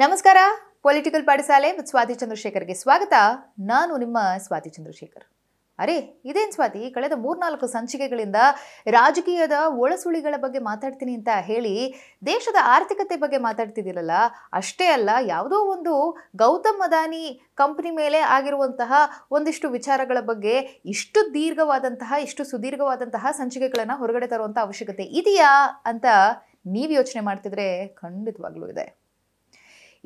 ನಮಸ್ಕಾರ ಪೊಲಿಟಿಕಲ್ ಪಾಠಶಾಲೆ ಮತ್ತು ಸ್ವಾತಿ ಚಂದ್ರಶೇಖರ್ಗೆ ಸ್ವಾಗತ ನಾನು ನಿಮ್ಮ ಸ್ವಾತಿ ಚಂದ್ರಶೇಖರ್ ಅರೆ ಇದೇನು ಸ್ವಾತಿ ಕಳೆದ ಮೂರ್ನಾಲ್ಕು ಸಂಚಿಕೆಗಳಿಂದ ರಾಜಕೀಯದ ಒಳಸುಳಿಗಳ ಬಗ್ಗೆ ಮಾತಾಡ್ತೀನಿ ಅಂತ ಹೇಳಿ ದೇಶದ ಆರ್ಥಿಕತೆ ಬಗ್ಗೆ ಮಾತಾಡ್ತಿದ್ದೀರಲ್ಲ ಅಷ್ಟೇ ಅಲ್ಲ ಯಾವುದೋ ಒಂದು ಗೌತಮ್ ಅದಾನಿ ಕಂಪ್ನಿ ಮೇಲೆ ಆಗಿರುವಂತಹ ಒಂದಿಷ್ಟು ವಿಚಾರಗಳ ಬಗ್ಗೆ ಇಷ್ಟು ದೀರ್ಘವಾದಂತಹ ಇಷ್ಟು ಸುದೀರ್ಘವಾದಂತಹ ಸಂಚಿಕೆಗಳನ್ನು ಹೊರಗಡೆ ತರುವಂಥ ಅವಶ್ಯಕತೆ ಇದೆಯಾ ಅಂತ ನೀವು ಯೋಚನೆ ಮಾಡ್ತಿದ್ರೆ ಖಂಡಿತವಾಗ್ಲೂ ಇದೆ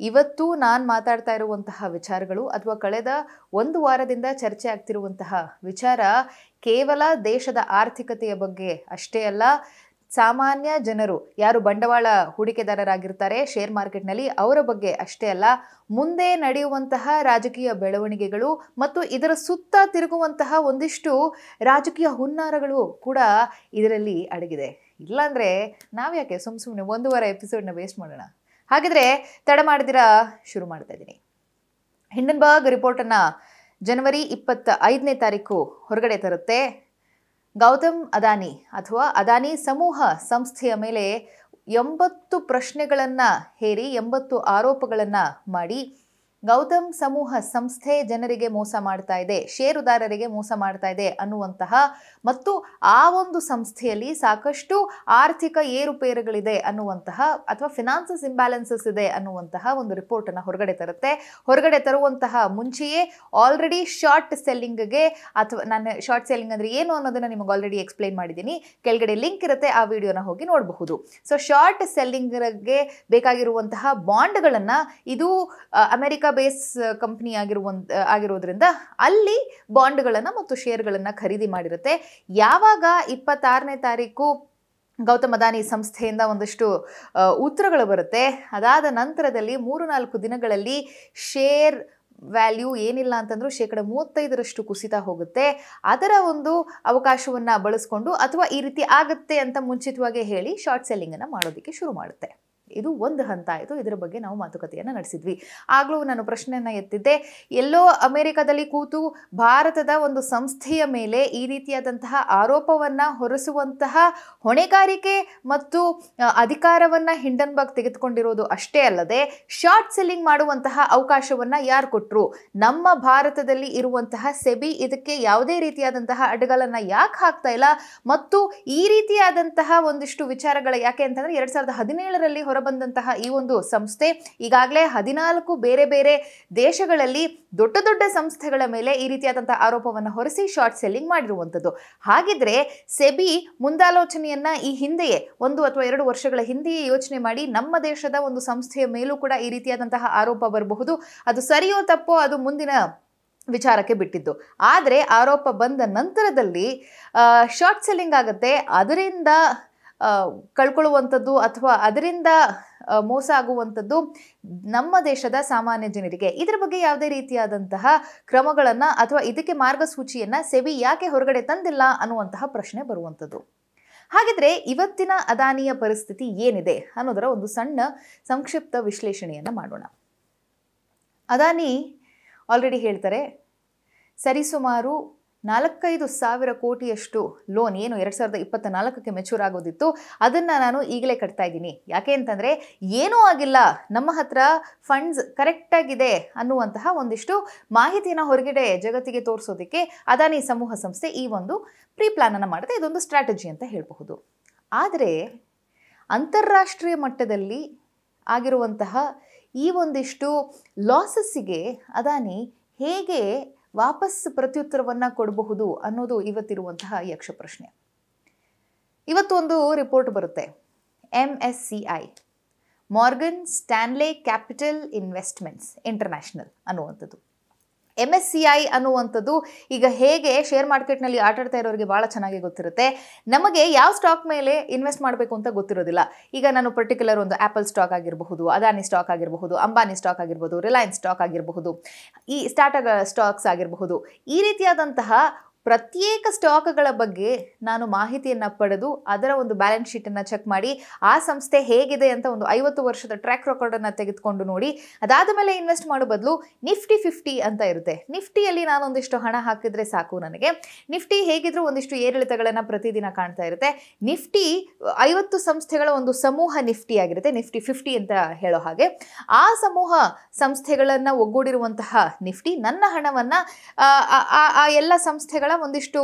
ಇವತ್ತು ನಾನು ಮಾತಾಡ್ತಾ ಇರುವಂತಹ ವಿಚಾರಗಳು ಅಥವಾ ಕಳೆದ ಒಂದು ವಾರದಿಂದ ಚರ್ಚೆ ಆಗ್ತಿರುವಂತಹ ವಿಚಾರ ಕೇವಲ ದೇಶದ ಆರ್ಥಿಕತೆಯ ಬಗ್ಗೆ ಅಷ್ಟೇ ಅಲ್ಲ ಸಾಮಾನ್ಯ ಜನರು ಯಾರು ಬಂಡವಾಳ ಹೂಡಿಕೆದಾರರಾಗಿರ್ತಾರೆ ಶೇರ್ ಮಾರ್ಕೆಟ್ನಲ್ಲಿ ಅವರ ಬಗ್ಗೆ ಅಷ್ಟೇ ಅಲ್ಲ ಮುಂದೆ ನಡೆಯುವಂತಹ ರಾಜಕೀಯ ಬೆಳವಣಿಗೆಗಳು ಮತ್ತು ಇದರ ಸುತ್ತ ತಿರುಗುವಂತಹ ಒಂದಿಷ್ಟು ರಾಜಕೀಯ ಹುನ್ನಾರಗಳು ಕೂಡ ಇದರಲ್ಲಿ ಅಡಗಿದೆ ಇಲ್ಲಾಂದರೆ ನಾವ್ಯಾಕೆ ಸುಮ್ಮ ಸುಮ್ಮನೆ ವಾರ ಎಪಿಸೋಡ್ನ ವೇಸ್ಟ್ ಮಾಡೋಣ ಹಾಗಿದ್ರೆ ತಡ ಮಾಡಿದಿರ ಶುರು ಮಾಡ್ತಾ ಇದ್ದೀನಿ ಹಿಂಡನ್ಬರ್ಗ್ ರಿಪೋರ್ಟನ್ನು ಜನವರಿ ಇಪ್ಪತ್ತ ಐದನೇ ತಾರೀಕು ಹೊರಗಡೆ ತರುತ್ತೆ ಗೌತಮ್ ಅದಾನಿ ಅಥವಾ ಅದಾನಿ ಸಮೂಹ ಸಂಸ್ಥೆಯ ಮೇಲೆ ಎಂಬತ್ತು ಪ್ರಶ್ನೆಗಳನ್ನು ಹೇರಿ ಎಂಬತ್ತು ಆರೋಪಗಳನ್ನು ಮಾಡಿ ಗೌತಮ್ ಸಮೂಹ ಸಂಸ್ಥೆ ಜನರಿಗೆ ಮೋಸ ಮಾಡ್ತಾ ಇದೆ ಷೇರುದಾರರಿಗೆ ಮೋಸ ಮಾಡ್ತಾ ಇದೆ ಅನ್ನುವಂತಹ ಮತ್ತು ಆ ಒಂದು ಸಂಸ್ಥೆಯಲ್ಲಿ ಸಾಕಷ್ಟು ಆರ್ಥಿಕ ಏರುಪೇರುಗಳಿದೆ ಅನ್ನುವಂತಹ ಅಥವಾ ಫಿನಾನ್ಸಸ್ ಇಂಬ್ಯಾಲೆನ್ಸಸ್ ಇದೆ ಅನ್ನುವಂತಹ ಒಂದು ರಿಪೋರ್ಟ್ ಅನ್ನು ಹೊರಗಡೆ ತರುತ್ತೆ ಹೊರಗಡೆ ತರುವಂತಹ ಮುಂಚೆಯೇ ಆಲ್ರೆಡಿ ಶಾರ್ಟ್ ಸೆಲ್ಲಿಂಗ್ಗೆ ಅಥವಾ ನಾನು ಶಾರ್ಟ್ ಸೆಲ್ಲಿಂಗ್ ಅಂದರೆ ಏನು ಅನ್ನೋದನ್ನು ನಿಮಗೆ ಆಲ್ರೆಡಿ ಎಕ್ಸ್ಪ್ಲೈನ್ ಮಾಡಿದ್ದೀನಿ ಕೆಳಗಡೆ ಲಿಂಕ್ ಇರುತ್ತೆ ಆ ವಿಡಿಯೋನ ಹೋಗಿ ನೋಡಬಹುದು ಸೊ ಶಾರ್ಟ್ ಸೆಲ್ಲಿಂಗ್ಗೆ ಬೇಕಾಗಿರುವಂತಹ ಬಾಂಡ್ಗಳನ್ನು ಇದು ಅಮೆರಿಕ ಬೇಸ್ ಕಂಪ್ನಿ ಆಗಿರುವ ಆಗಿರೋದ್ರಿಂದ ಅಲ್ಲಿ ಬಾಂಡ್ಗಳನ್ನು ಮತ್ತು ಶೇರ್ಗಳನ್ನು ಖರೀದಿ ಮಾಡಿರುತ್ತೆ ಯಾವಾಗ ಇಪ್ಪತ್ತಾರನೇ ತಾರೀಕು ಗೌತಮ್ ಅದಾನಿ ಸಂಸ್ಥೆಯಿಂದ ಒಂದಷ್ಟು uh, ಉತ್ತರಗಳು ಬರುತ್ತೆ ಅದಾದ ನಂತರದಲ್ಲಿ ಮೂರು ನಾಲ್ಕು ದಿನಗಳಲ್ಲಿ ಶೇರ್ ವ್ಯಾಲ್ಯೂ ಏನಿಲ್ಲ ಅಂತಂದ್ರೂ ಶೇಕಡ ಮೂವತ್ತೈದರಷ್ಟು ಕುಸಿತ ಹೋಗುತ್ತೆ ಅದರ ಒಂದು ಅವಕಾಶವನ್ನು ಬಳಸ್ಕೊಂಡು ಅಥವಾ ಈ ರೀತಿ ಆಗುತ್ತೆ ಅಂತ ಮುಂಚಿತವಾಗಿ ಹೇಳಿ ಶಾರ್ಟ್ ಸೆಲ್ಲಿಂಗನ್ನು ಮಾಡೋದಕ್ಕೆ ಶುರು ಮಾಡುತ್ತೆ ಇದು ಒಂದು ಹಂತ ಆಯಿತು ಇದರ ಬಗ್ಗೆ ನಾವು ಮಾತುಕತೆಯನ್ನು ನಡೆಸಿದ್ವಿ ಆಗಲೂ ನಾನು ಪ್ರಶ್ನೆಯನ್ನು ಎತ್ತಿದ್ದೆ ಎಲ್ಲೋ ಅಮೆರಿಕದಲ್ಲಿ ಕೂತು ಭಾರತದ ಒಂದು ಸಂಸ್ಥೆಯ ಮೇಲೆ ಈ ರೀತಿಯಾದಂತಹ ಆರೋಪವನ್ನು ಹೊರಸುವಂತಹ ಹೊಣೆಗಾರಿಕೆ ಮತ್ತು ಅಧಿಕಾರವನ್ನು ಹಿಂಡನ್ಬಾಗ್ ತೆಗೆದುಕೊಂಡಿರೋದು ಅಷ್ಟೇ ಅಲ್ಲದೆ ಶಾರ್ಟ್ ಸೆಲ್ಲಿಂಗ್ ಮಾಡುವಂತಹ ಅವಕಾಶವನ್ನು ಯಾರು ಕೊಟ್ಟರು ನಮ್ಮ ಭಾರತದಲ್ಲಿ ಇರುವಂತಹ ಸೆಬಿ ಇದಕ್ಕೆ ಯಾವುದೇ ರೀತಿಯಾದಂತಹ ಅಡ್ಡಗಳನ್ನು ಯಾಕೆ ಹಾಕ್ತಾ ಇಲ್ಲ ಮತ್ತು ಈ ರೀತಿಯಾದಂತಹ ಒಂದಿಷ್ಟು ವಿಚಾರಗಳ ಯಾಕೆ ಅಂತಂದರೆ ಎರಡು ಸಾವಿರದ ಹದಿನೇಳರಲ್ಲಿ ಹೊರಬಂದಂತಹ ಈ ಒಂದು ಸಂಸ್ಥೆ ಈಗಾಗಲೇ ಹದಿನಾಲ್ಕು ಬೇರೆ ಬೇರೆ ದೇಶಗಳಲ್ಲಿ ದೊಡ್ಡ ದೊಡ್ಡ ಸಂಸ್ಥೆಗಳ ಮೇಲೆ ಈ ರೀತಿಯಾದಂತಹ ಆರೋಪವನ್ನು ಹೊರಿಸಿ ಶಾರ್ಟ್ ಸೆಲ್ಲಿಂಗ್ ಮಾಡಿರುವಂಥದ್ದು ಹಾಗಿದ್ರೆ ಸೆಬಿ ಮುಂದಾಲೋಚನೆಯನ್ನ ಈ ಹಿಂದೆಯೇ ಒಂದು ಅಥವಾ ಎರಡು ವರ್ಷಗಳ ಹಿಂದೆಯೇ ಯೋಚನೆ ಮಾಡಿ ನಮ್ಮ ದೇಶದ ಒಂದು ಸಂಸ್ಥೆಯ ಮೇಲೂ ಕೂಡ ಈ ರೀತಿಯಾದಂತಹ ಆರೋಪ ಬರಬಹುದು ಅದು ಸರಿಯೋ ತಪ್ಪೋ ಅದು ಮುಂದಿನ ವಿಚಾರಕ್ಕೆ ಬಿಟ್ಟಿದ್ದು ಆದರೆ ಆರೋಪ ಬಂದ ನಂತರದಲ್ಲಿ ಶಾರ್ಟ್ ಸೆಲ್ಲಿಂಗ್ ಆಗುತ್ತೆ ಅದರಿಂದ ಕಳ್ಕೊಳ್ಳುವಂಥದ್ದು ಅಥವಾ ಅದರಿಂದ ಮೋಸ ಆಗುವಂಥದ್ದು ನಮ್ಮ ದೇಶದ ಸಾಮಾನ್ಯ ಜನರಿಗೆ ಇದರ ಬಗ್ಗೆ ಯಾವುದೇ ರೀತಿಯಾದಂತಹ ಕ್ರಮಗಳನ್ನು ಅಥವಾ ಇದಕ್ಕೆ ಮಾರ್ಗಸೂಚಿಯನ್ನು ಸೆಬಿ ಯಾಕೆ ಹೊರಗಡೆ ತಂದಿಲ್ಲ ಅನ್ನುವಂತಹ ಪ್ರಶ್ನೆ ಬರುವಂಥದ್ದು ಹಾಗಿದ್ರೆ ಇವತ್ತಿನ ಅದಾನಿಯ ಪರಿಸ್ಥಿತಿ ಏನಿದೆ ಅನ್ನೋದರ ಒಂದು ಸಣ್ಣ ಸಂಕ್ಷಿಪ್ತ ವಿಶ್ಲೇಷಣೆಯನ್ನು ಮಾಡೋಣ ಅದಾನಿ ಆಲ್ರೆಡಿ ಹೇಳ್ತಾರೆ ಸರಿಸುಮಾರು ನಾಲ್ಕೈದು ಸಾವಿರ ಕೋಟಿಯಷ್ಟು ಲೋನ್ ಏನು ಎರಡು ಸಾವಿರದ ಇಪ್ಪತ್ತ ನಾಲ್ಕಕ್ಕೆ ಮೆಚೂರ್ ಆಗೋದಿತ್ತು ಅದನ್ನು ನಾನು ಈಗಲೇ ಕಟ್ತಾ ಇದ್ದೀನಿ ಯಾಕೆ ಅಂತಂದರೆ ಏನೂ ಆಗಿಲ್ಲ ನಮ್ಮ ಹತ್ರ ಫಂಡ್ಸ್ ಕರೆಕ್ಟಾಗಿದೆ ಅನ್ನುವಂತಹ ಒಂದಿಷ್ಟು ಮಾಹಿತಿಯನ್ನು ಹೊರಗಡೆ ಜಗತ್ತಿಗೆ ತೋರಿಸೋದಕ್ಕೆ ಅದಾನಿ ಸಮೂಹ ಸಂಸ್ಥೆ ಈ ಒಂದು ಪ್ರೀ ಪ್ಲಾನನ್ನು ಮಾಡುತ್ತೆ ಇದೊಂದು ಸ್ಟ್ರಾಟಜಿ ಅಂತ ಹೇಳಬಹುದು ಆದರೆ ಅಂತಾರಾಷ್ಟ್ರೀಯ ಮಟ್ಟದಲ್ಲಿ ಆಗಿರುವಂತಹ ಈ ಒಂದಿಷ್ಟು ಲಾಸಸ್ಸಿಗೆ ಅದಾನಿ ಹೇಗೆ ವಾಪಸ್ ಪ್ರತ್ಯುತ್ತರವನ್ನು ಕೊಡಬಹುದು ಅನ್ನೋದು ಇವತ್ತಿರುವಂತಹ ಯಕ್ಷ ಪ್ರಶ್ನೆ ಇವತ್ತೊಂದು ರಿಪೋರ್ಟ್ ಬರುತ್ತೆ M S C I Morgan Stanley capital investments international ಅನ್ನುವಂಥದ್ದು ಎಮ್ ಎಸ್ ಸಿ ಐ ಅನ್ನುವಂಥದ್ದು ಈಗ ಹೇಗೆ ಶೇರ್ ಮಾರ್ಕೆಟ್ನಲ್ಲಿ ಆಟಾಡ್ತಾ ಇರೋರಿಗೆ ಭಾಳ ಚೆನ್ನಾಗಿ ಗೊತ್ತಿರುತ್ತೆ ನಮಗೆ ಯಾವ ಸ್ಟಾಕ್ ಮೇಲೆ ಇನ್ವೆಸ್ಟ್ ಮಾಡಬೇಕು ಅಂತ ಗೊತ್ತಿರೋದಿಲ್ಲ ಈಗ ನಾನು ಪರ್ಟಿಕ್ಯುಲರ್ ಒಂದು ಆ್ಯಪಲ್ ಸ್ಟಾಕ್ ಆಗಿರಬಹುದು ಅದಾನಿ ಸ್ಟಾಕ್ ಆಗಿರಬಹುದು ಅಂಬಾನಿ ಸ್ಟಾಕ್ ಆಗಿರ್ಬೋದು ರಿಲಯನ್ಸ್ ಸ್ಟಾಕ್ ಆಗಿರಬಹುದು ಈ ಸ್ಟಾಟ ಸ್ಟಾಕ್ಸ್ ಆಗಿರಬಹುದು ಈ ರೀತಿಯಾದಂತಹ ಪ್ರತ್ಯೇಕ ಸ್ಟಾಕ್ಗಳ ಬಗ್ಗೆ ನಾನು ಮಾಹಿತಿಯನ್ನು ಪಡೆದು ಅದರ ಒಂದು ಬ್ಯಾಲೆನ್ಸ್ ಶೀಟನ್ನು ಚೆಕ್ ಮಾಡಿ ಆ ಸಂಸ್ಥೆ ಹೇಗಿದೆ ಅಂತ ಒಂದು ಐವತ್ತು ವರ್ಷದ ಟ್ರ್ಯಾಕ್ ರೆಕಾರ್ಡನ್ನು ತೆಗೆದುಕೊಂಡು ನೋಡಿ ಅದಾದ ಮೇಲೆ ಇನ್ವೆಸ್ಟ್ ಮಾಡೋ ಬದಲು ನಿಫ್ಟಿ ಫಿಫ್ಟಿ ಅಂತ ಇರುತ್ತೆ ನಿಫ್ಟಿಯಲ್ಲಿ ನಾನು ಒಂದಿಷ್ಟು ಹಣ ಹಾಕಿದರೆ ಸಾಕು ನನಗೆ ನಿಫ್ಟಿ ಹೇಗಿದ್ರೂ ಒಂದಿಷ್ಟು ಏರಿಳಿತಗಳನ್ನು ಪ್ರತಿದಿನ ಕಾಣ್ತಾ ಇರುತ್ತೆ ನಿಫ್ಟಿ ಐವತ್ತು ಸಂಸ್ಥೆಗಳ ಒಂದು ಸಮೂಹ ನಿಫ್ಟಿ ಆಗಿರುತ್ತೆ ನಿಫ್ಟಿ ಫಿಫ್ಟಿ ಅಂತ ಹೇಳೋ ಹಾಗೆ ಆ ಸಮೂಹ ಸಂಸ್ಥೆಗಳನ್ನು ಒಗ್ಗೂಡಿರುವಂತಹ ನಿಫ್ಟಿ ನನ್ನ ಹಣವನ್ನು ಆ ಎಲ್ಲ ಸಂಸ್ಥೆಗಳ ಒಂದಿಷ್ಟು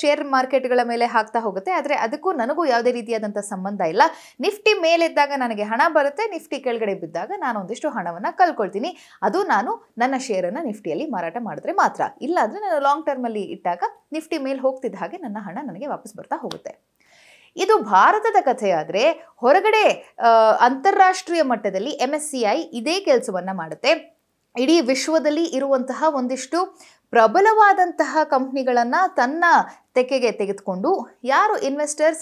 ಶೇರ್ ಮಾರ್ಕೆಟ್ಗಳ ಮೇಲೆ ಹಾಕ್ತಾ ಹೋಗುತ್ತೆ ಆದರೆ ಅದಕ್ಕೂ ನನಗೂ ಯಾವುದೇ ರೀತಿಯಾದಂಥ ಸಂಬಂಧ ಇಲ್ಲ ನಿಫ್ಟಿ ಇದ್ದಾಗ ನನಗೆ ಹಣ ಬರುತ್ತೆ ನಿಫ್ಟಿ ಕೆಳಗಡೆ ಬಿದ್ದಾಗ ನಾನು ಒಂದಿಷ್ಟು ಹಣವನ್ನು ಕಲ್ಕೊಳ್ತೀನಿ ಅದು ನಾನು ನನ್ನ ಶೇರನ್ನು ನಿಫ್ಟಿಯಲ್ಲಿ ಮಾರಾಟ ಮಾಡಿದ್ರೆ ಮಾತ್ರ ಇಲ್ಲಾಂದರೆ ನಾನು ಲಾಂಗ್ ಟರ್ಮಲ್ಲಿ ಇಟ್ಟಾಗ ನಿಫ್ಟಿ ಮೇಲೆ ಹೋಗ್ತಿದ್ದ ಹಾಗೆ ನನ್ನ ಹಣ ನನಗೆ ವಾಪಸ್ ಬರ್ತಾ ಹೋಗುತ್ತೆ ಇದು ಭಾರತದ ಕಥೆಯಾದರೆ ಹೊರಗಡೆ ಅಂತಾರಾಷ್ಟ್ರೀಯ ಮಟ್ಟದಲ್ಲಿ ಎಮ್ ಎಸ್ ಸಿ ಐ ಇದೇ ಕೆಲಸವನ್ನು ಮಾಡುತ್ತೆ ಇಡೀ ವಿಶ್ವದಲ್ಲಿ ಇರುವಂತಹ ಒಂದಿಷ್ಟು ಪ್ರಬಲವಾದಂತಹ ಕಂಪ್ನಿಗಳನ್ನು ತನ್ನ ತೆಕ್ಕೆಗೆ ತೆಗೆದುಕೊಂಡು ಯಾರು ಇನ್ವೆಸ್ಟರ್ಸ್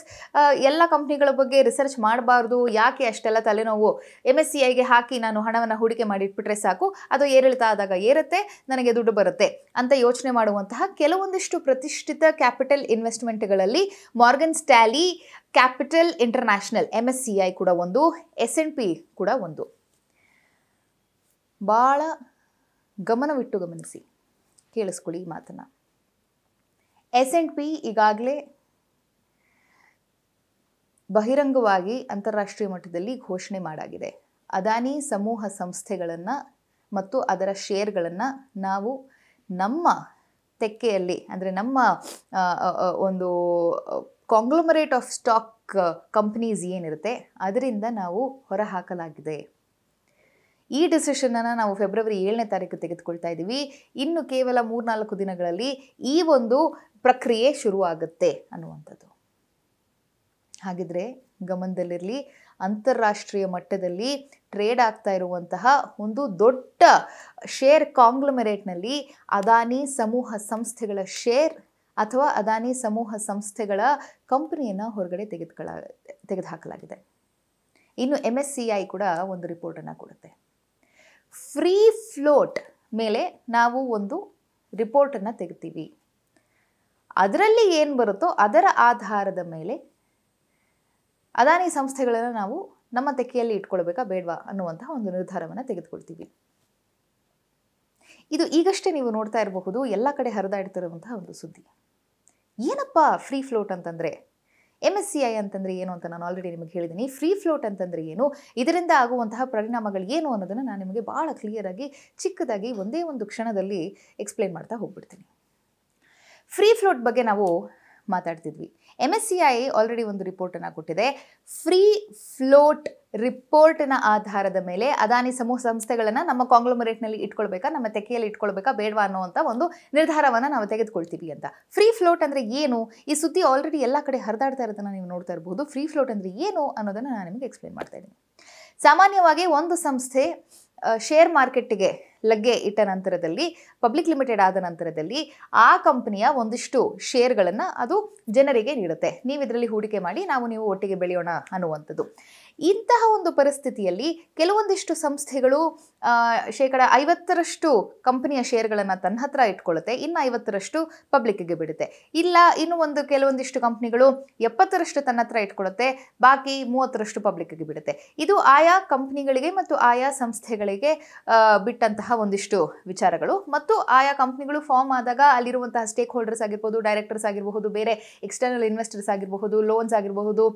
ಎಲ್ಲ ಕಂಪ್ನಿಗಳ ಬಗ್ಗೆ ರಿಸರ್ಚ್ ಮಾಡಬಾರ್ದು ಯಾಕೆ ಅಷ್ಟೆಲ್ಲ ತಲೆನೋವು ಎಮ್ ಎಸ್ ಸಿ ಐಗೆ ಹಾಕಿ ನಾನು ಹಣವನ್ನು ಹೂಡಿಕೆ ಮಾಡಿಟ್ಬಿಟ್ರೆ ಸಾಕು ಅದು ಏರಿಳಿತ ಆದಾಗ ಏರುತ್ತೆ ನನಗೆ ದುಡ್ಡು ಬರುತ್ತೆ ಅಂತ ಯೋಚನೆ ಮಾಡುವಂತಹ ಕೆಲವೊಂದಿಷ್ಟು ಪ್ರತಿಷ್ಠಿತ ಕ್ಯಾಪಿಟಲ್ ಇನ್ವೆಸ್ಟ್ಮೆಂಟ್ಗಳಲ್ಲಿ Morgan Stanley capital international M S C I ಕೂಡ ಒಂದು ಎಸ್ ಎನ್ ಪಿ ಕೂಡ ಒಂದು ಭಾಳ ಗಮನವಿಟ್ಟು ಗಮನಿಸಿ ಕೇಳಿಸ್ಕೊಳ್ಳಿ ಈ ಮಾತನ್ನು ಎಸ್ ಎಂಡ್ ಪಿ ಈಗಾಗಲೇ ಬಹಿರಂಗವಾಗಿ ಅಂತಾರಾಷ್ಟ್ರೀಯ ಮಟ್ಟದಲ್ಲಿ ಘೋಷಣೆ ಮಾಡಾಗಿದೆ ಅದಾನಿ ಸಮೂಹ ಸಂಸ್ಥೆಗಳನ್ನು ಮತ್ತು ಅದರ ಶೇರ್ಗಳನ್ನು ನಾವು ನಮ್ಮ ತೆಕ್ಕೆಯಲ್ಲಿ ಅಂದರೆ ನಮ್ಮ ಒಂದು ಕಾಂಗ್ಲೋಮರೇಟ್ ಆಫ್ ಸ್ಟಾಕ್ ಕಂಪ್ನೀಸ್ ಏನಿರುತ್ತೆ ಅದರಿಂದ ನಾವು ಹೊರಹಾಕಲಾಗಿದೆ ಈ ಡಿಸಿಷನನ್ನು ನಾವು ಫೆಬ್ರವರಿ ಏಳನೇ ತಾರೀಕು ತೆಗೆದುಕೊಳ್ತಾ ಇದ್ದೀವಿ ಇನ್ನು ಕೇವಲ ಮೂರ್ನಾಲ್ಕು ದಿನಗಳಲ್ಲಿ ಈ ಒಂದು ಪ್ರಕ್ರಿಯೆ ಶುರುವಾಗುತ್ತೆ ಅನ್ನುವಂಥದ್ದು ಹಾಗಿದ್ರೆ ಗಮನದಲ್ಲಿರಲಿ ಅಂತಾರಾಷ್ಟ್ರೀಯ ಮಟ್ಟದಲ್ಲಿ ಟ್ರೇಡ್ ಆಗ್ತಾ ಇರುವಂತಹ ಒಂದು ದೊಡ್ಡ ಶೇರ್ ಕಾಂಗ್ಲಮರೇಟ್ನಲ್ಲಿ ಅದಾನಿ ಸಮೂಹ ಸಂಸ್ಥೆಗಳ ಶೇರ್ ಅಥವಾ ಅದಾನಿ ಸಮೂಹ ಸಂಸ್ಥೆಗಳ ಕಂಪನಿಯನ್ನು ಹೊರಗಡೆ ತೆಗೆದುಕೊಳ್ಳ ತೆಗೆದುಹಾಕಲಾಗಿದೆ ಇನ್ನು ಎಮ್ ಎಸ್ ಸಿ ಐ ಕೂಡ ಒಂದು ರಿಪೋರ್ಟನ್ನು ಕೊಡುತ್ತೆ ಫ್ರೀ ಫ್ಲೋಟ್ ಮೇಲೆ ನಾವು ಒಂದು ರಿಪೋರ್ಟನ್ನು ತೆಗಿತೀವಿ ಅದರಲ್ಲಿ ಏನು ಬರುತ್ತೋ ಅದರ ಆಧಾರದ ಮೇಲೆ ಅದಾನಿ ಸಂಸ್ಥೆಗಳನ್ನು ನಾವು ನಮ್ಮ ತೆಕ್ಕೆಯಲ್ಲಿ ಇಟ್ಕೊಳ್ಬೇಕಾ ಬೇಡವಾ ಅನ್ನುವಂತಹ ಒಂದು ನಿರ್ಧಾರವನ್ನು ತೆಗೆದುಕೊಳ್ತೀವಿ ಇದು ಈಗಷ್ಟೇ ನೀವು ನೋಡ್ತಾ ಇರಬಹುದು ಎಲ್ಲ ಕಡೆ ಹರಿದಾಡ್ತಿರುವಂತಹ ಒಂದು ಸುದ್ದಿ ಏನಪ್ಪ ಫ್ರೀ ಫ್ಲೋಟ್ ಅಂತಂದರೆ ಎಮ್ ಎಸ್ ಸಿ ಐ ಅಂತಂದರೆ ಏನು ಅಂತ ನಾನು ಆಲ್ರೆಡಿ ನಿಮಗೆ ಹೇಳಿದ್ದೀನಿ ಫ್ರೀ ಫ್ಲೋಟ್ ಅಂತಂದರೆ ಏನು ಇದರಿಂದ ಆಗುವಂತಹ ಪರಿಣಾಮಗಳು ಏನು ಅನ್ನೋದನ್ನು ನಾನು ನಿಮಗೆ ಭಾಳ ಕ್ಲಿಯರಾಗಿ ಚಿಕ್ಕದಾಗಿ ಒಂದೇ ಒಂದು ಕ್ಷಣದಲ್ಲಿ ಎಕ್ಸ್ಪ್ಲೇನ್ ಮಾಡ್ತಾ ಹೋಗ್ಬಿಡ್ತೀನಿ ಫ್ರೀ ಫ್ಲೋಟ್ ಬಗ್ಗೆ ನಾವು ಮಾತಾಡ್ತಿದ್ವಿ M S C I already ಒಂದು ರಿಪೋರ್ಟನ್ನು ಕೊಟ್ಟಿದೆ ಫ್ರೀ ಫ್ಲೋಟ್ ರಿಪೋರ್ಟ್ನ ಆಧಾರದ ಮೇಲೆ ಅದಾನಿ ಸಮೂಹ ಸಂಸ್ಥೆಗಳನ್ನು ನಮ್ಮ ರೇಟ್ನಲ್ಲಿ ಇಟ್ಕೊಳ್ಬೇಕಾ ನಮ್ಮ ತೆಕ್ಕೆಯಲ್ಲಿ ಇಟ್ಕೊಳ್ಬೇಕಾ ಬೇಡವಾ ಅನ್ನೋವಂಥ ಒಂದು ನಿರ್ಧಾರವನ್ನು ನಾವು ತೆಗೆದುಕೊಳ್ತೀವಿ ಅಂತ ಫ್ರೀ ಫ್ಲೋಟ್ ಅಂದರೆ ಏನು ಈ ಸುದ್ದಿ ಆಲ್ರೆಡಿ ಎಲ್ಲ ಕಡೆ ಹರಿದಾಡ್ತಾ ಇರೋದನ್ನು ನೀವು ನೋಡ್ತಾ ಇರಬಹುದು ಫ್ರೀ ಫ್ಲೋಟ್ ಅಂದರೆ ಏನು ಅನ್ನೋದನ್ನು ನಾನು ನಿಮಗೆ ಎಕ್ಸ್ಪ್ಲೇನ್ ಮಾಡ್ತಾ ಇದ್ದೀನಿ ಸಾಮಾನ್ಯವಾಗಿ ಒಂದು ಸಂಸ್ಥೆ ಶೇರ್ ಮಾರ್ಕೆಟ್ಗೆ ಲಗ್ಗೆ ಇಟ್ಟ ನಂತರದಲ್ಲಿ ಪಬ್ಲಿಕ್ ಲಿಮಿಟೆಡ್ ಆದ ನಂತರದಲ್ಲಿ ಆ ಕಂಪನಿಯ ಒಂದಿಷ್ಟು ಶೇರ್ಗಳನ್ನು ಅದು ಜನರಿಗೆ ನೀಡುತ್ತೆ ನೀವು ಇದರಲ್ಲಿ ಹೂಡಿಕೆ ಮಾಡಿ ನಾವು ನೀವು ಒಟ್ಟಿಗೆ ಬೆಳೆಯೋಣ ಅನ್ನುವಂಥದ್ದು ಇಂತಹ ಒಂದು ಪರಿಸ್ಥಿತಿಯಲ್ಲಿ ಕೆಲವೊಂದಿಷ್ಟು ಸಂಸ್ಥೆಗಳು ಶೇಕಡ ಐವತ್ತರಷ್ಟು ಕಂಪನಿಯ ಶೇರ್ಗಳನ್ನು ತನ್ನ ಹತ್ರ ಇಟ್ಕೊಳ್ಳುತ್ತೆ ಇನ್ನು ಐವತ್ತರಷ್ಟು ಪಬ್ಲಿಕ್ಕಿಗೆ ಬಿಡುತ್ತೆ ಇಲ್ಲ ಇನ್ನು ಒಂದು ಕೆಲವೊಂದಿಷ್ಟು ಕಂಪ್ನಿಗಳು ಎಪ್ಪತ್ತರಷ್ಟು ತನ್ನ ಹತ್ರ ಇಟ್ಕೊಳ್ಳುತ್ತೆ ಬಾಕಿ ಮೂವತ್ತರಷ್ಟು ಪಬ್ಲಿಕ್ಕಿಗೆ ಬಿಡುತ್ತೆ ಇದು ಆಯಾ ಕಂಪ್ನಿಗಳಿಗೆ ಮತ್ತು ಆಯಾ ಸಂಸ್ಥೆಗಳಿಗೆ ಬಿಟ್ಟಂತಹ ಒಂದಿಷ್ಟು ವಿಚಾರಗಳು ಮತ್ತು ಆಯಾ ಕಂಪ್ನಿಗಳು ಫಾರ್ಮ್ ಆದಾಗ ಅಲ್ಲಿರುವಂತಹ ಸ್ಟೇಕ್ ಹೋಲ್ಡರ್ಸ್ ಆಗಿರ್ಬೋದು ಡೈರೆಕ್ಟರ್ಸ್ ಆಗಿರಬಹುದು ಬೇರೆ ಎಕ್ಸ್ಟರ್ನಲ್ ಇನ್ವೆಸ್ಟರ್ಸ್ ಆಗಿರಬಹುದು ಲೋನ್ಸ್ ಆಗಿರಬಹುದು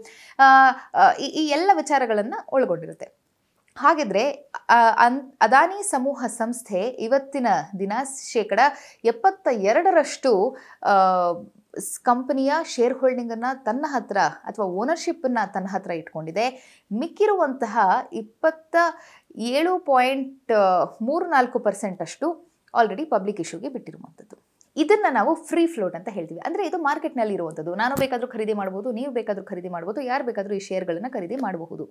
ಈ ಎಲ್ಲ ವಿಚಾರ ವಿಚಾರಗಳನ್ನು ಒಳಗೊಂಡಿರುತ್ತೆ ಹಾಗಿದ್ರೆ ಅನ್ ಅದಾನಿ ಸಮೂಹ ಸಂಸ್ಥೆ ಇವತ್ತಿನ ದಿನ ಶೇಕಡ ಎಪ್ಪತ್ತ ಎರಡರಷ್ಟು ಕಂಪನಿಯ ಶೇರ್ ಹೋಲ್ಡಿಂಗನ್ನು ತನ್ನ ಹತ್ರ ಅಥವಾ ಓನರ್ಶಿಪ್ಪನ್ನು ತನ್ನ ಹತ್ರ ಇಟ್ಕೊಂಡಿದೆ ಮಿಕ್ಕಿರುವಂತಹ ಇಪ್ಪತ್ತ ಏಳು ಪಾಯಿಂಟ್ ಮೂರು ನಾಲ್ಕು ಪರ್ಸೆಂಟಷ್ಟು ಆಲ್ರೆಡಿ ಪಬ್ಲಿಕ್ ಇಶ್ಯೂಗೆ ಬಿಟ್ಟಿರುವಂಥದ್ದು ಇದನ್ನ ನಾವು ಫ್ರೀ ಫ್ಲೋಟ್ ಅಂತ ಹೇಳ್ತೀವಿ ಅಂದ್ರೆ ಇದು ಮಾರ್ಕೆಟ್ನಲ್ಲಿ ಇರುವಂಥದ್ದು ನಾನು ಬೇಕಾದರೂ ಖರೀದಿ ಮಾಡ್ಬೋದು ನೀವು ಬೇಕಾದರೂ ಖರೀದಿ ಮಾಡ್ಬೋದು ಯಾರು ಬೇಕಾದರೂ ಈ ಶೇರ್ಗಳನ್ನು ಖರೀದಿ ಮಾಡಬಹುದು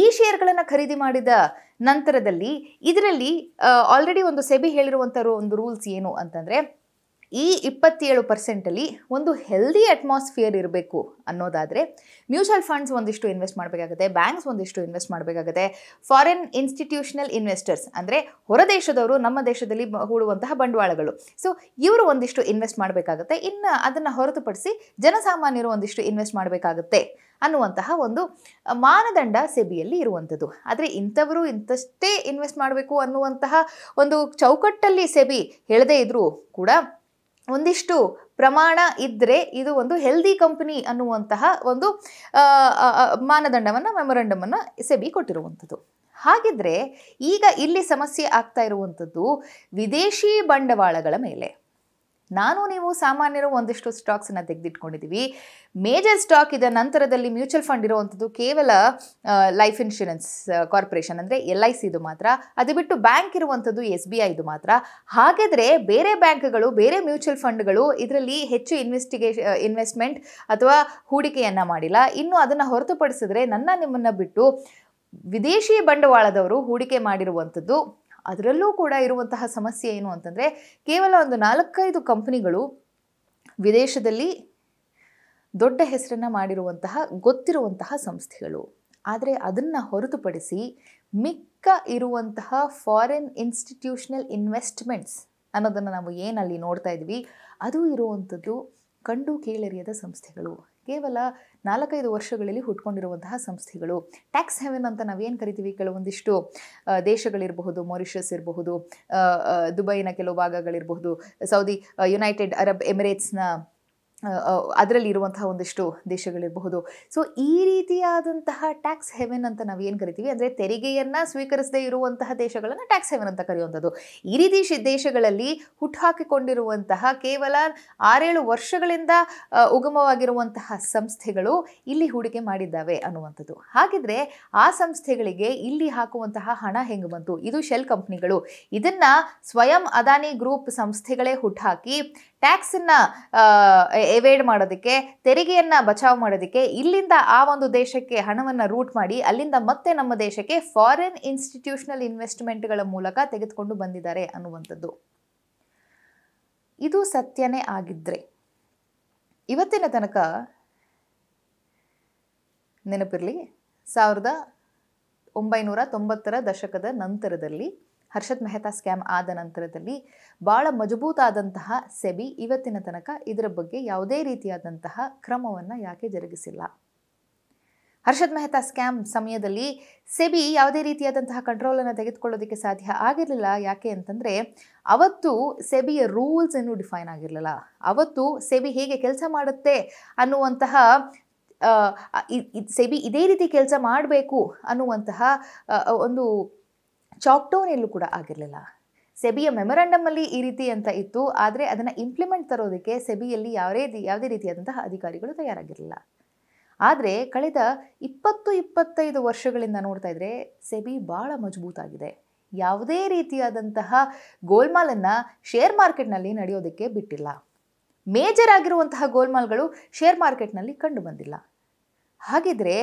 ಈ ಶೇರ್ಗಳನ್ನು ಖರೀದಿ ಮಾಡಿದ ನಂತರದಲ್ಲಿ ಇದರಲ್ಲಿ ಆಲ್ರೆಡಿ ಒಂದು ಸೆಬಿ ಹೇಳಿರುವಂಥ ಒಂದು ರೂಲ್ಸ್ ಏನು ಅಂತಂದ್ರೆ ಈ ಇಪ್ಪತ್ತೇಳು ಪರ್ಸೆಂಟಲ್ಲಿ ಒಂದು ಹೆಲ್ದಿ ಅಟ್ಮಾಸ್ಫಿಯರ್ ಇರಬೇಕು ಅನ್ನೋದಾದರೆ ಮ್ಯೂಚುವಲ್ ಫಂಡ್ಸ್ ಒಂದಿಷ್ಟು ಇನ್ವೆಸ್ಟ್ ಮಾಡಬೇಕಾಗುತ್ತೆ ಬ್ಯಾಂಕ್ಸ್ ಒಂದಿಷ್ಟು ಇನ್ವೆಸ್ಟ್ ಮಾಡಬೇಕಾಗುತ್ತೆ ಫಾರಿನ್ ಇನ್ಸ್ಟಿಟ್ಯೂಷನಲ್ ಇನ್ವೆಸ್ಟರ್ಸ್ ಅಂದರೆ ಹೊರದೇಶದವರು ನಮ್ಮ ದೇಶದಲ್ಲಿ ಹೂಡುವಂತಹ ಬಂಡವಾಳಗಳು ಸೊ ಇವರು ಒಂದಿಷ್ಟು ಇನ್ವೆಸ್ಟ್ ಮಾಡಬೇಕಾಗುತ್ತೆ ಇನ್ನು ಅದನ್ನು ಹೊರತುಪಡಿಸಿ ಜನಸಾಮಾನ್ಯರು ಒಂದಿಷ್ಟು ಇನ್ವೆಸ್ಟ್ ಮಾಡಬೇಕಾಗುತ್ತೆ ಅನ್ನುವಂತಹ ಒಂದು ಮಾನದಂಡ ಸೆಬಿಯಲ್ಲಿ ಇರುವಂಥದ್ದು ಆದರೆ ಇಂಥವರು ಇಂಥಷ್ಟೇ ಇನ್ವೆಸ್ಟ್ ಮಾಡಬೇಕು ಅನ್ನುವಂತಹ ಒಂದು ಚೌಕಟ್ಟಲ್ಲಿ ಸೆಬಿ ಹೇಳದೇ ಇದ್ದರೂ ಕೂಡ ಒಂದಿಷ್ಟು ಪ್ರಮಾಣ ಇದ್ದರೆ ಇದು ಒಂದು ಹೆಲ್ದಿ ಕಂಪನಿ ಅನ್ನುವಂತಹ ಒಂದು ಮಾನದಂಡವನ್ನು ಮೆಮೊರಂಡಮನ್ನು ಸೆಬಿ ಕೊಟ್ಟಿರುವಂಥದ್ದು ಹಾಗಿದ್ರೆ ಈಗ ಇಲ್ಲಿ ಸಮಸ್ಯೆ ಆಗ್ತಾ ಇರುವಂಥದ್ದು ವಿದೇಶಿ ಬಂಡವಾಳಗಳ ಮೇಲೆ ನಾನು ನೀವು ಸಾಮಾನ್ಯರು ಒಂದಿಷ್ಟು ಸ್ಟಾಕ್ಸನ್ನು ತೆಗೆದಿಟ್ಕೊಂಡಿದ್ದೀವಿ ಮೇಜರ್ ಸ್ಟಾಕ್ ಇದ ನಂತರದಲ್ಲಿ ಮ್ಯೂಚುವಲ್ ಫಂಡ್ ಇರುವಂಥದ್ದು ಕೇವಲ ಲೈಫ್ ಇನ್ಶೂರೆನ್ಸ್ ಕಾರ್ಪೊರೇಷನ್ ಅಂದರೆ ಎಲ್ ಐ ಸಿದು ಮಾತ್ರ ಅದು ಬಿಟ್ಟು ಬ್ಯಾಂಕ್ ಇರುವಂಥದ್ದು ಎಸ್ ಬಿ ಐದು ಮಾತ್ರ ಹಾಗಾದರೆ ಬೇರೆ ಬ್ಯಾಂಕ್ಗಳು ಬೇರೆ ಮ್ಯೂಚುವಲ್ ಫಂಡ್ಗಳು ಇದರಲ್ಲಿ ಹೆಚ್ಚು ಇನ್ವೆಸ್ಟಿಗೇಷ ಇನ್ವೆಸ್ಟ್ಮೆಂಟ್ ಅಥವಾ ಹೂಡಿಕೆಯನ್ನು ಮಾಡಿಲ್ಲ ಇನ್ನು ಅದನ್ನು ಹೊರತುಪಡಿಸಿದ್ರೆ ನನ್ನ ನಿಮ್ಮನ್ನು ಬಿಟ್ಟು ವಿದೇಶಿ ಬಂಡವಾಳದವರು ಹೂಡಿಕೆ ಮಾಡಿರುವಂಥದ್ದು ಅದರಲ್ಲೂ ಕೂಡ ಇರುವಂತಹ ಸಮಸ್ಯೆ ಏನು ಅಂತಂದರೆ ಕೇವಲ ಒಂದು ನಾಲ್ಕೈದು ಕಂಪ್ನಿಗಳು ವಿದೇಶದಲ್ಲಿ ದೊಡ್ಡ ಹೆಸರನ್ನು ಮಾಡಿರುವಂತಹ ಗೊತ್ತಿರುವಂತಹ ಸಂಸ್ಥೆಗಳು ಆದರೆ ಅದನ್ನು ಹೊರತುಪಡಿಸಿ ಮಿಕ್ಕ ಇರುವಂತಹ ಫಾರಿನ್ ಇನ್ಸ್ಟಿಟ್ಯೂಷನಲ್ ಇನ್ವೆಸ್ಟ್ಮೆಂಟ್ಸ್ ಅನ್ನೋದನ್ನು ನಾವು ಏನಲ್ಲಿ ನೋಡ್ತಾ ಇದ್ವಿ ಅದು ಇರುವಂಥದ್ದು ಕಂಡು ಕೇಳರಿಯದ ಸಂಸ್ಥೆಗಳು ಕೇವಲ ನಾಲ್ಕೈದು ವರ್ಷಗಳಲ್ಲಿ ಹುಟ್ಕೊಂಡಿರುವಂತಹ ಸಂಸ್ಥೆಗಳು ಟ್ಯಾಕ್ಸ್ ಹೆವೆನ್ ಅಂತ ನಾವೇನು ಕರಿತೀವಿ ಕೆಲವೊಂದಿಷ್ಟು ದೇಶಗಳಿರಬಹುದು ಮೊರಿಷಸ್ ಇರಬಹುದು ದುಬೈನ ಕೆಲವು ಭಾಗಗಳಿರಬಹುದು ಸೌದಿ ಯುನೈಟೆಡ್ ಅರಬ್ ಎಮಿರೇಟ್ಸ್ನ ಅದರಲ್ಲಿರುವಂತಹ ಒಂದಿಷ್ಟು ದೇಶಗಳಿರಬಹುದು ಸೊ ಈ ರೀತಿಯಾದಂತಹ ಟ್ಯಾಕ್ಸ್ ಹೆವೆನ್ ಅಂತ ನಾವು ಏನು ಕರಿತೀವಿ ಅಂದರೆ ತೆರಿಗೆಯನ್ನು ಸ್ವೀಕರಿಸದೇ ಇರುವಂತಹ ದೇಶಗಳನ್ನು ಟ್ಯಾಕ್ಸ್ ಹೆವೆನ್ ಅಂತ ಕರೆಯುವಂಥದ್ದು ಈ ರೀತಿ ದೇಶಗಳಲ್ಲಿ ಹುಟ್ಟುಹಾಕಿಕೊಂಡಿರುವಂತಹ ಕೇವಲ ಆರೇಳು ವರ್ಷಗಳಿಂದ ಉಗಮವಾಗಿರುವಂತಹ ಸಂಸ್ಥೆಗಳು ಇಲ್ಲಿ ಹೂಡಿಕೆ ಮಾಡಿದ್ದಾವೆ ಅನ್ನುವಂಥದ್ದು ಹಾಗಿದ್ರೆ ಆ ಸಂಸ್ಥೆಗಳಿಗೆ ಇಲ್ಲಿ ಹಾಕುವಂತಹ ಹಣ ಹೆಂಗೆ ಬಂತು ಇದು ಶೆಲ್ ಕಂಪ್ನಿಗಳು ಇದನ್ನು ಸ್ವಯಂ ಅದಾನಿ ಗ್ರೂಪ್ ಸಂಸ್ಥೆಗಳೇ ಹುಟ್ಟುಹಾಕಿ ಟ್ಯಾಕ್ಸನ್ನ ಎವೇಡ್ ಮಾಡೋದಕ್ಕೆ ತೆರಿಗೆಯನ್ನು ಬಚಾವ್ ಮಾಡೋದಕ್ಕೆ ಇಲ್ಲಿಂದ ಆ ಒಂದು ದೇಶಕ್ಕೆ ಹಣವನ್ನು ರೂಟ್ ಮಾಡಿ ಅಲ್ಲಿಂದ ಮತ್ತೆ ನಮ್ಮ ದೇಶಕ್ಕೆ ಫಾರಿನ್ ಇನ್ಸ್ಟಿಟ್ಯೂಷನಲ್ ಇನ್ವೆಸ್ಟ್ಮೆಂಟ್ಗಳ ಮೂಲಕ ತೆಗೆದುಕೊಂಡು ಬಂದಿದ್ದಾರೆ ಅನ್ನುವಂಥದ್ದು ಇದು ಸತ್ಯನೇ ಆಗಿದ್ದರೆ ಇವತ್ತಿನ ತನಕ ನೆನಪಿರಲಿ ಸಾವಿರದ ಒಂಬೈನೂರ ತೊಂಬತ್ತರ ದಶಕದ ನಂತರದಲ್ಲಿ ಹರ್ಷದ್ ಮೆಹ್ತಾ ಸ್ಕ್ಯಾಮ್ ಆದ ನಂತರದಲ್ಲಿ ಭಾಳ ಮಜಬೂತಾದಂತಹ ಸೆಬಿ ಇವತ್ತಿನ ತನಕ ಇದರ ಬಗ್ಗೆ ಯಾವುದೇ ರೀತಿಯಾದಂತಹ ಕ್ರಮವನ್ನು ಯಾಕೆ ಜರುಗಿಸಿಲ್ಲ ಹರ್ಷದ್ ಮೆಹ್ತಾ ಸ್ಕ್ಯಾಮ್ ಸಮಯದಲ್ಲಿ ಸೆಬಿ ಯಾವುದೇ ರೀತಿಯಾದಂತಹ ಕಂಟ್ರೋಲನ್ನು ತೆಗೆದುಕೊಳ್ಳೋದಕ್ಕೆ ಸಾಧ್ಯ ಆಗಿರಲಿಲ್ಲ ಯಾಕೆ ಅಂತಂದರೆ ಅವತ್ತು ಸೆಬಿಯ ರೂಲ್ಸ್ ಏನು ಡಿಫೈನ್ ಆಗಿರಲಿಲ್ಲ ಅವತ್ತು ಸೆಬಿ ಹೇಗೆ ಕೆಲಸ ಮಾಡುತ್ತೆ ಅನ್ನುವಂತಹ ಸೆಬಿ ಇದೇ ರೀತಿ ಕೆಲಸ ಮಾಡಬೇಕು ಅನ್ನುವಂತಹ ಒಂದು ಎಲ್ಲೂ ಕೂಡ ಆಗಿರಲಿಲ್ಲ ಸೆಬಿಯ ಮೆಮೊರಾಂಡಮಲ್ಲಿ ಈ ರೀತಿ ಅಂತ ಇತ್ತು ಆದರೆ ಅದನ್ನು ಇಂಪ್ಲಿಮೆಂಟ್ ತರೋದಕ್ಕೆ ಸೆಬಿಯಲ್ಲಿ ಯಾವುದೇ ಯಾವುದೇ ರೀತಿಯಾದಂತಹ ಅಧಿಕಾರಿಗಳು ತಯಾರಾಗಿರಲಿಲ್ಲ ಆದರೆ ಕಳೆದ ಇಪ್ಪತ್ತು ಇಪ್ಪತ್ತೈದು ವರ್ಷಗಳಿಂದ ನೋಡ್ತಾ ಇದ್ರೆ ಸೆಬಿ ಭಾಳ ಮಜಬೂತಾಗಿದೆ ಯಾವುದೇ ರೀತಿಯಾದಂತಹ ಗೋಲ್ಮಾಲನ್ನು ಶೇರ್ ಮಾರ್ಕೆಟ್ನಲ್ಲಿ ನಡೆಯೋದಕ್ಕೆ ಬಿಟ್ಟಿಲ್ಲ ಮೇಜರ್ ಆಗಿರುವಂತಹ ಗೋಲ್ಮಾಲ್ಗಳು ಶೇರ್ ಮಾರ್ಕೆಟ್ನಲ್ಲಿ ಕಂಡು ಬಂದಿಲ್ಲ ಹಾಗಿದ್ರೆ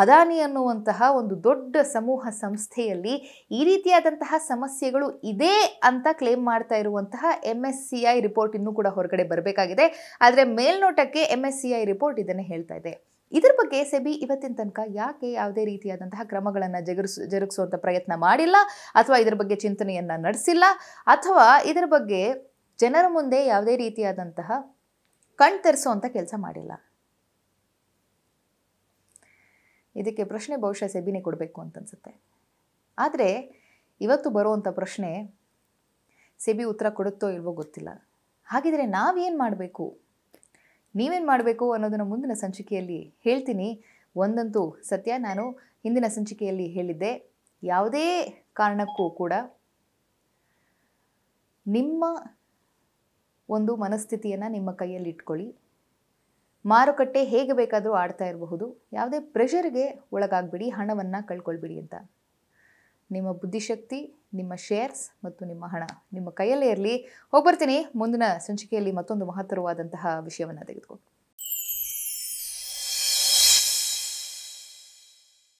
ಅದಾನಿ ಅನ್ನುವಂತಹ ಒಂದು ದೊಡ್ಡ ಸಮೂಹ ಸಂಸ್ಥೆಯಲ್ಲಿ ಈ ರೀತಿಯಾದಂತಹ ಸಮಸ್ಯೆಗಳು ಇದೆ ಅಂತ ಕ್ಲೇಮ್ ಮಾಡ್ತಾ ಇರುವಂತಹ M S C I report ಇನ್ನೂ ಕೂಡ ಹೊರಗಡೆ ಬರಬೇಕಾಗಿದೆ ಆದರೆ ಮೇಲ್ನೋಟಕ್ಕೆ M S C I report ಇದನ್ನು ಹೇಳ್ತಾ ಇದೆ ಇದ್ರ ಬಗ್ಗೆ ಸೆಬಿ ಇವತ್ತಿನ ತನಕ ಯಾಕೆ ಯಾವುದೇ ರೀತಿಯಾದಂತಹ ಕ್ರಮಗಳನ್ನು ಜಗರಿಸ್ ಜರುಗಿಸುವಂಥ ಪ್ರಯತ್ನ ಮಾಡಿಲ್ಲ ಅಥವಾ ಇದರ ಬಗ್ಗೆ ಚಿಂತನೆಯನ್ನು ನಡೆಸಿಲ್ಲ ಅಥವಾ ಇದರ ಬಗ್ಗೆ ಜನರ ಮುಂದೆ ಯಾವುದೇ ರೀತಿಯಾದಂತಹ ಕಣ್ತರಿಸುವಂಥ ಕೆಲಸ ಮಾಡಿಲ್ಲ ಇದಕ್ಕೆ ಪ್ರಶ್ನೆ ಬಹುಶಃ ಸೆಬಿನೇ ಕೊಡಬೇಕು ಅಂತ ಅನಿಸುತ್ತೆ ಆದರೆ ಇವತ್ತು ಬರುವಂಥ ಪ್ರಶ್ನೆ ಸೆಬಿ ಉತ್ತರ ಕೊಡುತ್ತೋ ಇಲ್ವೋ ಗೊತ್ತಿಲ್ಲ ಹಾಗಿದ್ರೆ ನಾವೇನು ಮಾಡಬೇಕು ನೀವೇನು ಮಾಡಬೇಕು ಅನ್ನೋದನ್ನು ಮುಂದಿನ ಸಂಚಿಕೆಯಲ್ಲಿ ಹೇಳ್ತೀನಿ ಒಂದಂತೂ ಸತ್ಯ ನಾನು ಹಿಂದಿನ ಸಂಚಿಕೆಯಲ್ಲಿ ಹೇಳಿದ್ದೆ ಯಾವುದೇ ಕಾರಣಕ್ಕೂ ಕೂಡ ನಿಮ್ಮ ಒಂದು ಮನಸ್ಥಿತಿಯನ್ನು ನಿಮ್ಮ ಕೈಯಲ್ಲಿ ಇಟ್ಕೊಳ್ಳಿ ಮಾರುಕಟ್ಟೆ ಹೇಗೆ ಬೇಕಾದರೂ ಆಡ್ತಾ ಇರಬಹುದು ಯಾವುದೇ ಪ್ರೆಷರ್ಗೆ ಒಳಗಾಗಬೇಡಿ ಹಣವನ್ನು ಕಳ್ಕೊಳ್ಬಿಡಿ ಅಂತ ನಿಮ್ಮ ಬುದ್ಧಿಶಕ್ತಿ ನಿಮ್ಮ ಶೇರ್ಸ್ ಮತ್ತು ನಿಮ್ಮ ಹಣ ನಿಮ್ಮ ಕೈಯಲ್ಲೇ ಇರಲಿ ಹೋಗ್ಬರ್ತೀನಿ ಮುಂದಿನ ಸಂಚಿಕೆಯಲ್ಲಿ ಮತ್ತೊಂದು ಮಹತ್ತರವಾದಂತಹ ವಿಷಯವನ್ನು ತೆಗೆದುಕೊಂಡು